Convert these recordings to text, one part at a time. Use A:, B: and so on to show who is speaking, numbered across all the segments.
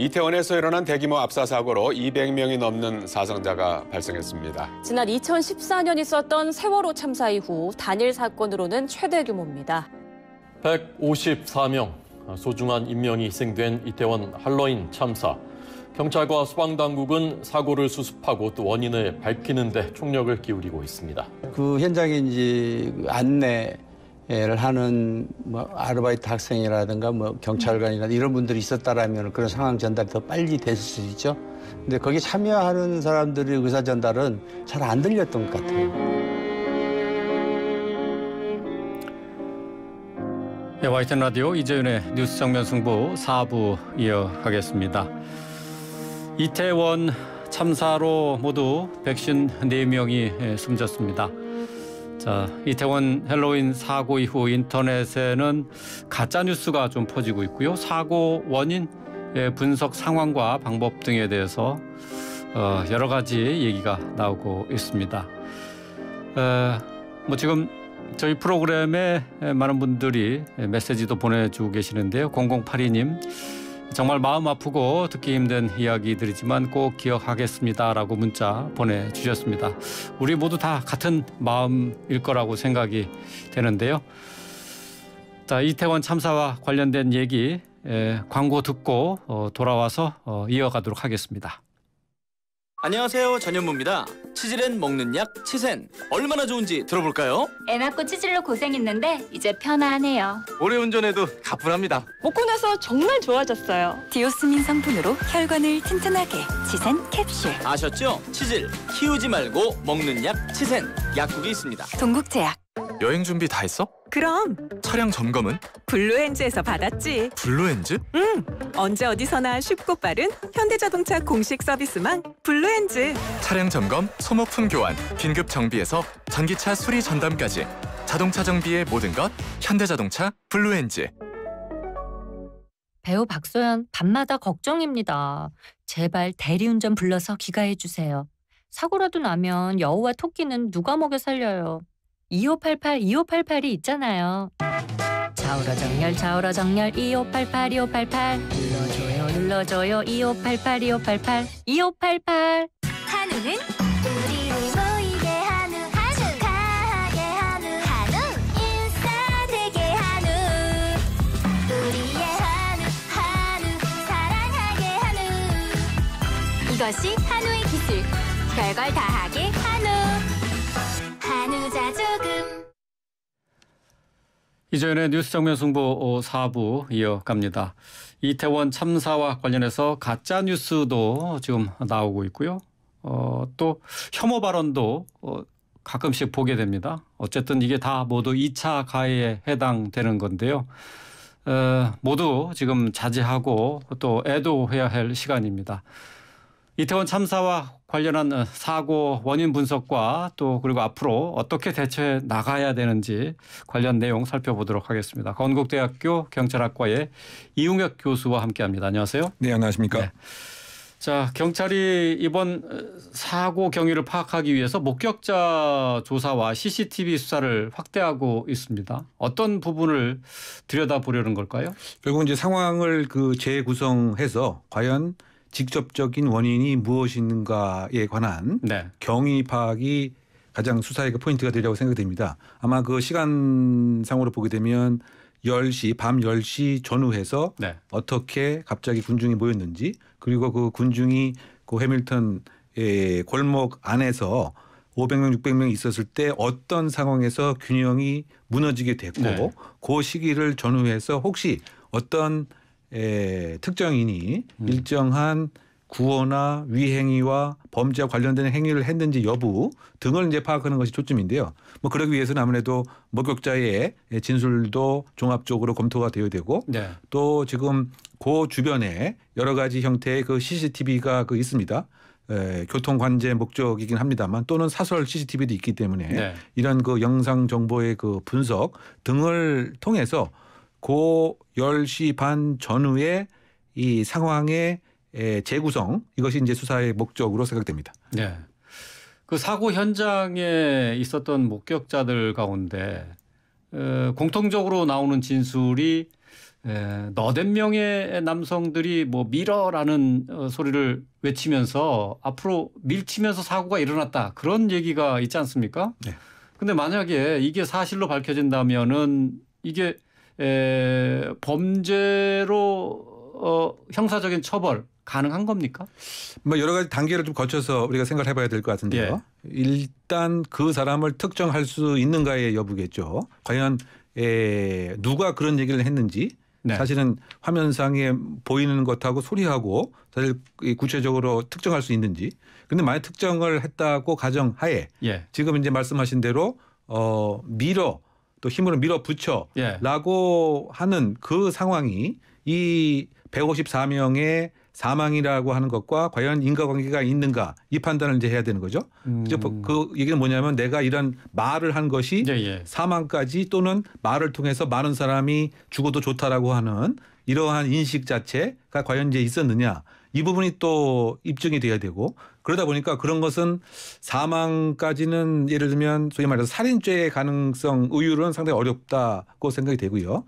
A: 이태원에서 일어난 대규모 압사 사고로 200명이 넘는 사상자가 발생했습니다.
B: 지난 2014년 있었던 세월호 참사 이후 단일 사건으로는 최대 규모입니다. 154명 소중한 인명이 희생된 이태원 할로윈 참사. 경찰과 소방당국은 사고를 수습하고 또 원인을 밝히는 데 총력을 기울이고 있습니다. 그 현장에 이제 그 안내 를 하는 뭐 아르바이트 학생이라든가 뭐 경찰관이나 이런 분들이 있었다라면 그런 상황 전달이 더 빨리 됐을 수 있죠. 근데 거기 참여하는 사람들의 의사 전달은 잘 안 들렸던 것 같아요. 네, 와이튼 라디오 이재윤의 뉴스 정면 승부 4부 이어가겠습니다. 이태원 참사로 모두 백신 4명이 숨졌습니다. 자, 이태원 헬로윈 사고 이후 인터넷에는 가짜 뉴스가 좀 퍼지고 있고요. 사고 원인 의 예, 분석 상황과 방법 등에 대해서 어, 여러 가지 얘기가 나오고 있습니다. 에, 어, 뭐 지금 저희 프로그램에 많은 분들이 메시지도 보내주고 계시는데요. 0082님 정말 마음 아프고 듣기 힘든 이야기들이지만 꼭 기억하겠습니다라고 문자 보내주셨습니다. 우리 모두 다 같은 마음일 거라고 생각이 되는데요. 자 이태원 참사와 관련된 얘기 에, 광고 듣고 어, 돌아와서 어, 이어가도록 하겠습니다. 안녕하세요 전현무입니다. 치질엔 먹는 약 치센 얼마나 좋은지 들어볼까요? 애 낳고 치질로 고생했는데 이제 편안해요. 오래 운전해도 가뿐합니다. 먹고 나서 정말 좋아졌어요. 디오스민 성분으로 혈관을 튼튼하게 치센 캡슐. 아셨죠? 치질 키우지 말고 먹는 약 치센 약국이 있습니다. 동국제약. 여행 준비 다 했어? 그럼 차량 점검은? 블루엔즈에서 받았지 블루엔즈? 응 언제 어디서나 쉽고 빠른 현대자동차 공식 서비스망 블루엔즈 차량 점검, 소모품 교환, 긴급 정비에서 전기차 수리 전담까지 자동차 정비의 모든 것 현대자동차 블루엔즈 배우 박소연 밤마다
A: 걱정입니다. 제발 대리운전 불러서 귀가해 주세요. 사고라도 나면 여우와 토끼는 누가 먹여 살려요. 2588, 2588이 있잖아요.
B: 좌우로 정렬, 좌우로 정렬, 2588, 2588. 눌러줘요, 눌러줘요, 2588, 2588, 2588.
A: 한우는 우리를
B: 모이게 한우, 한우. 가하게 한우, 한우. 인싸되게 한우. 우리의 한우, 한우. 사랑하게 한우. 이것이 한우의 기술. 별걸 다하게 부자 조금. 이전에 뉴스 정면 승부 4부 이어갑니다. 이태원 참사와 관련해서 가짜 뉴스도 지금 나오고 있고요. 어, 또 혐오 발언도 어, 가끔씩 보게 됩니다. 어쨌든 이게 다 모두 2차 가해에 해당되는 건데요. 어, 모두 지금 자제하고 또 애도해야 할 시간입니다. 이태원 참사와 관련한 어, 사고 원인 분석과 또 그리고 앞으로 어떻게 대처해 나가야 되는지 관련 내용 살펴보도록 하겠습니다. 건국대학교 경찰학과의 이웅혁 교수와 함께합니다. 안녕하세요. 네, 안녕하십니까. 네. 자, 경찰이 이번 어, 사고 경위를 파악하기 위해서 목격자 조사와 CCTV 수사를 확대하고 있습니다. 어떤 부분을 들여다보려는 걸까요? 결국 이제 상황을 그 재구성해서
A: 과연 직접적인 원인이 무엇인가에 관한 네. 경위 파악이 가장 수사의 포인트가 되려고 생각됩니다. 아마 그 시간상으로 보게 되면 10시 밤 10시 전후해서 네. 어떻게 갑자기 군중이 모였는지 그리고 그 군중이 그 해밀턴의 골목 안에서 500명, 600명 있었을 때 어떤 상황에서 균형이 무너지게 됐고 네. 그 시기를 전후해서 혹시 어떤 에, 예, 특정인이 음. 일정한 구호나 위행위와 범죄와 관련된 행위를 했는지 여부 등을 이제 파악하는 것이 초점인데요. 뭐 그러기 위해서는 아무래도 목격자의 진술도 종합적으로 검토가 되어야 되고 네. 또 지금 그 주변에 여러 가지 형태의 그 CCTV가 그 있습니다. 에, 예, 교통 관제 목적이긴 합니다만 또는 사설 CCTV도 있기 때문에 네. 이런 그 영상 정보의 그 분석 등을 통해서 고 10시 반 전후에 이 상황의 재구성 이것이 이제 수사의 목적으로 생각됩니다.
B: 네. 그 사고 현장에 있었던 목격자들 가운데 에, 어, 공통적으로 나오는 진술이 에, 너댓 명의 남성들이 뭐 밀어라는 어, 소리를 외치면서 앞으로 밀치면서 사고가 일어났다 그런 얘기가 있지 않습니까? 네. 근데 만약에 이게 사실로 밝혀진다면은 이게 에, 범죄로 어, 형사적인 처벌 가능한 겁니까?
A: 뭐 여러 가지 단계를 좀 거쳐서 우리가 생각해 봐야 될 것 같은데요. 예. 일단 그 사람을 특정할 수 있는가의 여부겠죠. 과연 에, 누가 그런 얘기를 했는지 네. 사실은 화면상에 보이는 것하고 소리하고 사실 구체적으로 특정할 수 있는지. 근데 만약 특정을 했다고 가정하에 예. 지금 이제 말씀하신 대로 어, 미러 또 힘으로 밀어붙여라고 예. 하는 그 상황이 이 154명의 사망이라고 하는 것과 과연 인과관계가 있는가 이 판단을 이제 해야 되는 거죠. 음. 뭐 그 얘기는 뭐냐면 내가 이런 말을 한 것이 예, 예. 사망까지 또는 말을 통해서 많은 사람이 죽어도 좋다라고 하는 이러한 인식 자체가 과연 이제 있었느냐 이 부분이 또 입증이 돼야 되고 그러다 보니까 그런 것은 사망까지는 예를 들면 소위 말해서 살인죄의 가능성 의유는 상당히 어렵다고 생각이 되고요.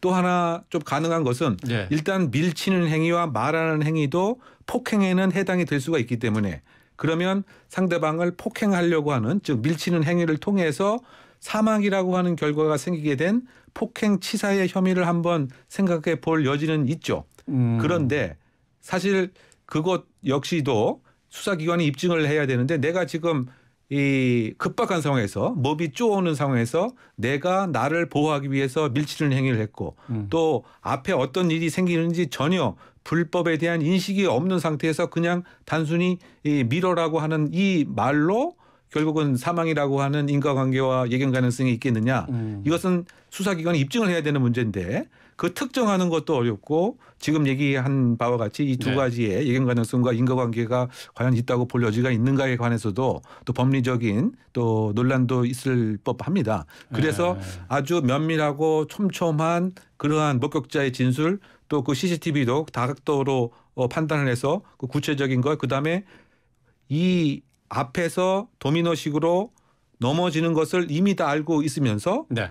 A: 또 하나 좀 가능한 것은 네. 일단 밀치는 행위와 말하는 행위도 폭행에는 해당이 될 수가 있기 때문에 그러면 상대방을 폭행하려고 하는 즉 밀치는 행위를 통해서 사망이라고 하는 결과가 생기게 된 폭행 치사의 혐의를 한번 생각해 볼 여지는 있죠. 음. 그런데 사실 그것 역시도 수사기관이 입증을 해야 되는데 내가 지금 이 급박한 상황에서 몹이 쪼오는 상황에서 내가 나를 보호하기 위해서 밀치는 행위를 했고 음. 또 앞에 어떤 일이 생기는지 전혀 불법에 대한 인식이 없는 상태에서 그냥 단순히 이 밀어라고 하는 이 말로 결국은 사망이라고 하는 인과관계와 예견 가능성이 있겠느냐 음. 이것은 수사기관이 입증을 해야 되는 문제인데 그 특정하는 것도 어렵고 지금 얘기한 바와 같이 이두 네. 가지의 예견 가능성과 인과관계가 과연 있다고 볼 여지가 있는가에 관해서도 또 법리적인 또 논란도 있을 법합니다. 그래서 네. 아주 면밀하고 촘촘한 그러한 목격자의 진술 또 그 CCTV도 다각도로 어, 판단을 해서 그 구체적인 걸 그다음에 이 앞에서 도미노식으로 넘어지는 것을 이미 다 알고 있으면서 네.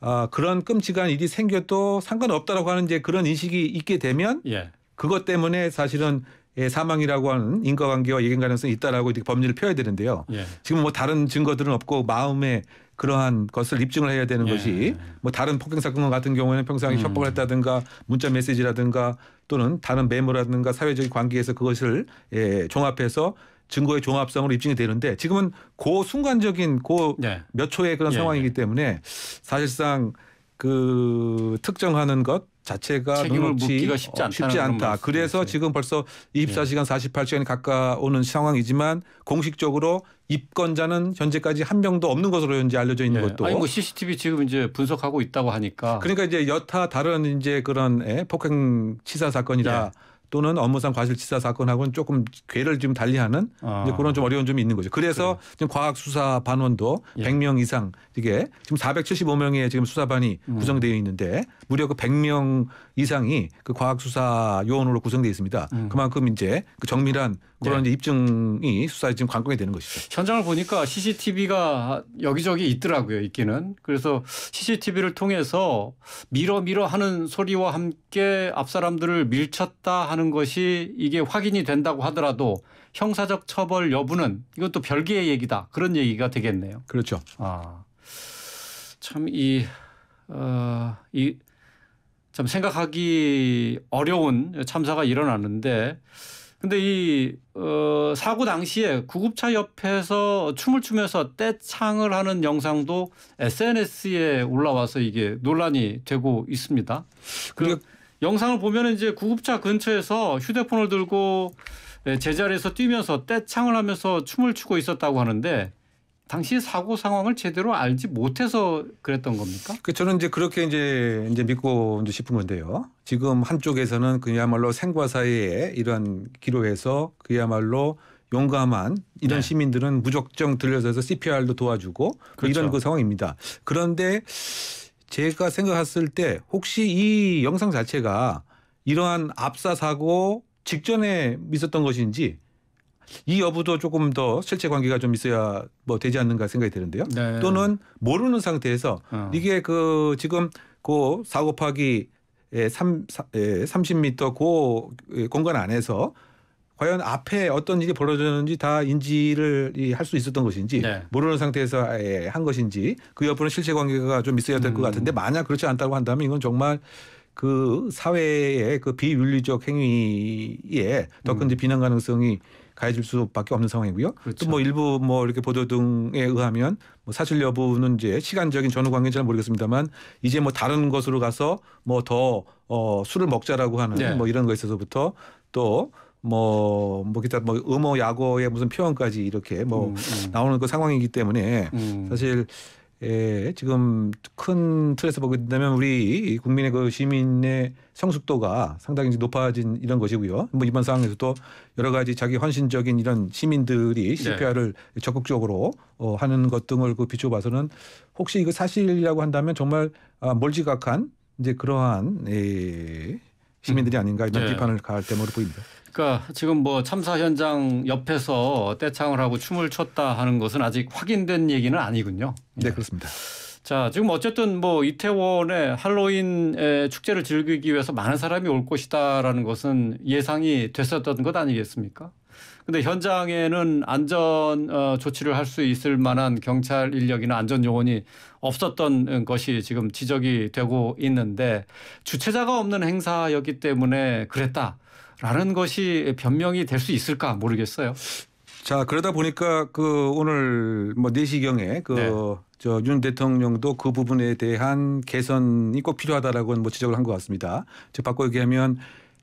A: 아, 그런 끔찍한 일이 생겨도 상관없다라고 하는 이제 그런 인식이 있게 되면 예. 그것 때문에 사실은 예, 사망이라고 하는 인과관계와 예견 가능성이 있다라고 이렇게 법률을 펴야 되는데요. 예. 지금 뭐 다른 증거들은 없고 마음에 그러한 것을 입증을 해야 되는 예. 것이 뭐 다른 폭행 사건 같은 경우에는 평상시 음. 협박을 했다든가 문자 메시지라든가 또는 다른 메모라든가 사회적 인 관계에서 그것을 예, 종합해서 증거의 종합성으로 입증이 되는데 지금은 그 순간적인 그몇 네. 초의 그런 예, 상황이기 예. 때문에 사실상
B: 그
A: 특정하는 것 자체가 책임을 묻기가 쉽지, 어, 쉽지 않다. 그래서 지금 벌써 24시간 예. 48시간이 가까오는 상황이지만 공식적으로 입건자는 현재까지 한 명도 없는 것으로 현재 알려져 있는 예. 것도. 아니 뭐 CCTV 지금 이제 분석하고 있다고 하니까. 그러니까 이제 여타 다른 이제 그런 예, 폭행 치사 사건이라. 예. 또는 업무상 과실치사 사건하고는 조금 궤를 지금 달리하는 아. 이제 그런 좀 어려운 점이 있는 거죠. 그래서 그래. 지금 과학수사 반원도 예. 100명 이상 이게 지금 475명의 지금 수사반이 음. 구성되어 있는데 무려 그 100명 이상이 그 과학수사 요원으로 구성되어 있습니다. 음. 그만큼 이제 그 정밀한 그런 네. 입증이 수사에 지금 관건이 되는 것이죠.
B: 현장을 보니까 CCTV가 여기저기 있더라고요. 있기는. 그래서 CCTV를 통해서 밀어 밀어 하는 소리와 함께 앞 사람들을 밀쳤다 하는 하는 것이 이게 확인이 된다고 하더라도 형사적 처벌 여부는 이것도 별개의 얘기다. 그런 얘기가 되겠네요. 그렇죠. 아. 참이 어, 이참 생각하기 어려운 참사가 일어났는데 근데 이 어, 사고 당시에 구급차 옆에서 춤을 추면서 떼창을 하는 영상도 SNS에 올라와서 이게 논란이 되고 있습니다. 그러니까 영상을 보면 이제 구급차 근처에서 휴대폰을 들고 예, 제자리에서 뛰면서 떼창을 하면서 춤을 추고 있었다고 하는데 당시 사고 상황을 제대로 알지 못해서 그랬던 겁니까? 그 저는 이제 그렇게
A: 이제 이제 믿고 이제 싶은 건데요. 지금 한쪽에서는 그야말로 생과 사의 이런 기로에서 그야말로 용감한 이런 네. 시민들은 무적정 들려서 CPR도 도와주고 뭐 그렇죠. 이런 그 상황입니다. 그런데 제가 생각했을 때 혹시 이 영상 자체가 이러한 압사 사고 직전에 있었던 것인지 이 여부도 조금 더 실체 관계가 좀 있어야 뭐 되지 않는가 생각이 드는데요. 네. 또는 모르는 상태에서 어. 이게 그 지금 그 사고 파기3 30m 예, 고 예, 공간 안에서 과연 앞에 어떤 일이 벌어졌는지 다 인지를 할 수 있었던 것인지 네. 모르는 상태에서 예, 한 것인지 그 옆으로 실체 관계가 좀 있어야 될것 음. 같은데 만약 그렇지 않다고 한다면 이건 정말 그 사회의 그 비윤리적 행위에 더큰 음. 비난 가능성이 가해질 수밖에 없는 상황이고요. 그렇죠. 또뭐 일부 뭐 이렇게 보도 등에 의하면 뭐 사실 여부는 이제 시간적인 전후 관계는 잘 모르겠습니다만 이제 뭐 다른 곳으로 가서 뭐더 어, 술을 먹자라고 하는 네. 뭐 이런 거에 있어서부터 또 뭐, 뭐 기타 뭐 음호 야고의 무슨 표현까지 이렇게 뭐 음, 음. 나오는 그 상황이기 때문에 음. 사실 예, 지금 큰 틀에서 보게 된다면 우리 국민의 그 시민의 성숙도가 상당히 높아진 이런 것이고요. 뭐 이번 상황에서도 여러 가지 자기 헌신적인 이런 시민들이 CPR을 네. 적극적으로 어, 하는 것 등을 그 비춰봐서는 혹시 이거 사실이라고 한다면 정말 아, 멀지각한 이제 그러한 예, 시민들이 음. 아닌가 이런 네. 비판을 가할 때으로 보입니다.
B: 그러니까 지금 뭐 참사 현장 옆에서 떼창을 하고 춤을 췄다 하는 것은 아직 확인된 얘기는 아니군요. 네 예. 그렇습니다. 자 지금 어쨌든 뭐 이태원에 할로윈 축제를 즐기기 위해서 많은 사람이 올 것이다라는 것은 예상이 됐었던 것 아니겠습니까? 근데 현장에는 안전 어, 조치를 할 수 있을 만한 경찰 인력이나 안전 요원이 없었던 것이 지금 지적이 되고 있는데 주최자가 없는 행사였기 때문에 그랬다라는 것이 변명이 될 수 있을까 모르겠어요.
A: 자 그러다 보니까 그 오늘 뭐 4시경에 그 네. 저윤 대통령도 그 부분에 대한 개선이 꼭 필요하다라고 뭐 지적을 한 것 같습니다. 즉 바꿔 얘기하면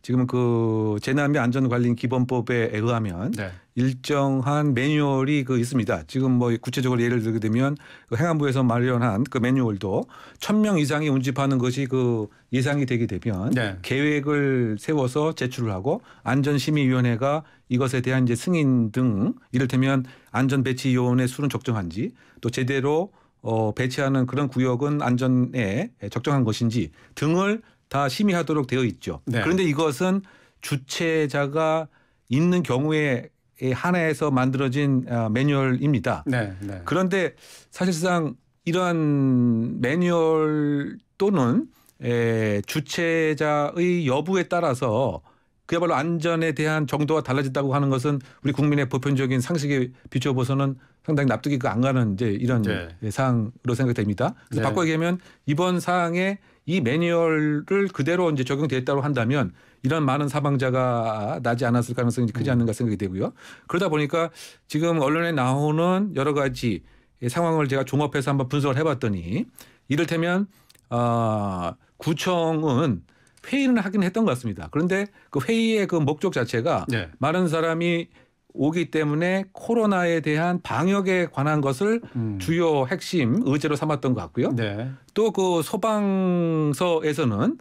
A: 지금 그 재난비 안전관리 기본법에 의하면 네. 일정한 매뉴얼이 그 있습니다. 지금 뭐 구체적으로 예를 들게 되면 그 행안부에서 마련한 그 매뉴얼도 천 명 이상이 운집하는 것이 그 예상이 되게 되면 네. 계획을 세워서 제출을 하고 안전심의위원회가 이것에 대한 이제 승인 등 이를테면 안전 배치 요원의 수는 적정한지 또 제대로 어, 배치하는 그런 구역은 안전에 적정한 것인지 등을 다 심의하도록 되어 있죠. 네. 그런데 이것은 주체자가 있는 경우에 한해에서 만들어진 아, 매뉴얼입니다. 네, 네. 그런데 사실상 이러한 매뉴얼 또는 에, 주체자의 여부에 따라서 그야말로 안전에 대한 정도가 달라진다고 하는 것은 우리 국민의 보편적인 상식에 비춰보서는 상당히 납득이 안 가는 이제 이런 네. 사항으로 생각됩니다. 그래서 네. 바꿔 얘기하면 이번 사항에 이 매뉴얼을 그대로 이제 적용됐다고 한다면 이런 많은 사망자가 나지 않았을 가능성이 크지 음. 않는가 생각이 되고요. 그러다 보니까 지금 언론에 나오는 여러 가지 상황을 제가 종합해서 한번 분석을 해봤더니 이를테면 어, 구청은 회의는 하긴 했던 것 같습니다. 그런데 그 회의의 그 목적 자체가 네. 많은 사람이 오기 때문에 코로나에 대한 방역에 관한 것을 음. 주요 핵심 의제로 삼았던 것 같고요. 네. 또그 소방서에서는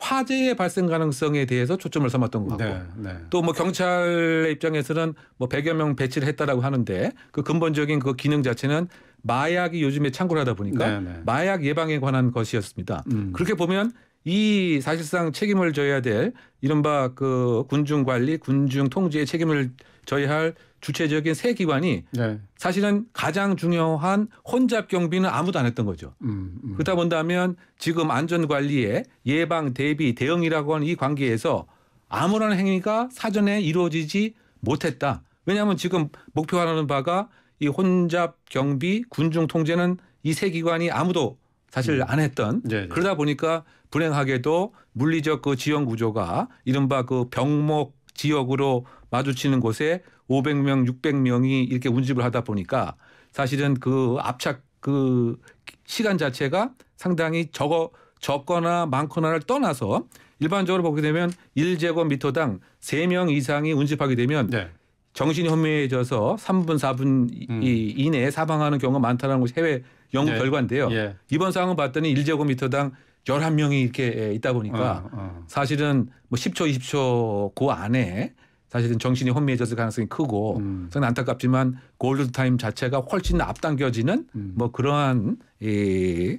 A: 화재의 발생 가능성에 대해서 초점을 삼았던 것 같고 네, 네. 또뭐 경찰의 입장에서는 뭐 100여 명 배치를 했다라고 하는데 그 근본적인 그 기능 자체는 마약이 요즘에 창궐하다 보니까 네, 네. 마약 예방에 관한 것이었습니다. 음. 그렇게 보면 이 사실상 책임을 져야 될 이른바 그 군중 관리, 군중 통제의 책임을 져야 할 주체적인 세 기관이 네. 사실은 가장 중요한 혼잡 경비는 아무도 안 했던 거죠. 음, 음. 그러다 본다면 지금 안전 관리에 예방 대비 대응이라고 하는 이 관계에서 아무런 행위가 사전에 이루어지지 못했다. 왜냐하면 지금 목표하는 바가 이 혼잡 경비 군중 통제는 이 세 기관이 아무도 사실 음. 안 했던 네네. 네. 그러다 보니까 불행하게도 물리적 그 지형 구조가 이른바 그 병목 지역으로 마주치는 곳에 500명, 600명이 이렇게 운집을 하다 보니까 사실은 그 압착 그 시간 자체가 상당히 적어 적거나 많거나를 떠나서 일반적으로 보게 되면 1제곱미터당 3명 이상이 운집하게 되면 네. 정신이 혼미해져서 3분 4분 음. 이, 이내에 사망하는 경우가 많다는 것이 해외 연구 예. 결과인데요. 예. 이번 상황을 봤더니 1제곱미터당 11명이 이렇게 예, 있다 보니까 어, 어. 사실은 뭐 10초 20초 그 안에 사실은 정신이 혼미해졌을 가능성이 크고 음. 저는 안타깝지만 골드타임 자체가 훨씬 앞당겨지는 음. 뭐 그러한 이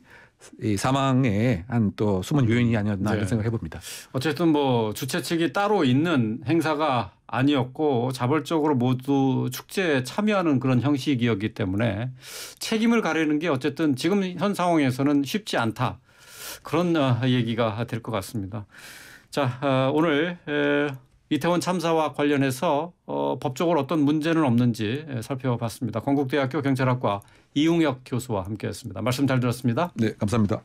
A: 이 사망의 한 또 숨은 음. 요인이 아니었나 이런 네. 생각 해봅니다.
B: 어쨌든 뭐 주최 측이 따로 있는 행사가 아니었고 자발적으로 모두 축제에 참여하는 그런 형식이었기 때문에 책임을 가리는 게 어쨌든 지금 현 상황에서는 쉽지 않다 그런 어, 얘기가 될 것 같습니다. 자 어, 오늘 이태원 참사와 관련해서 어, 법적으로 어떤 문제는 없는지 예, 살펴봤습니다. 건국대학교 경찰학과 이웅혁 교수와 함께했습니다. 말씀 잘 들었습니다. 네, 감사합니다.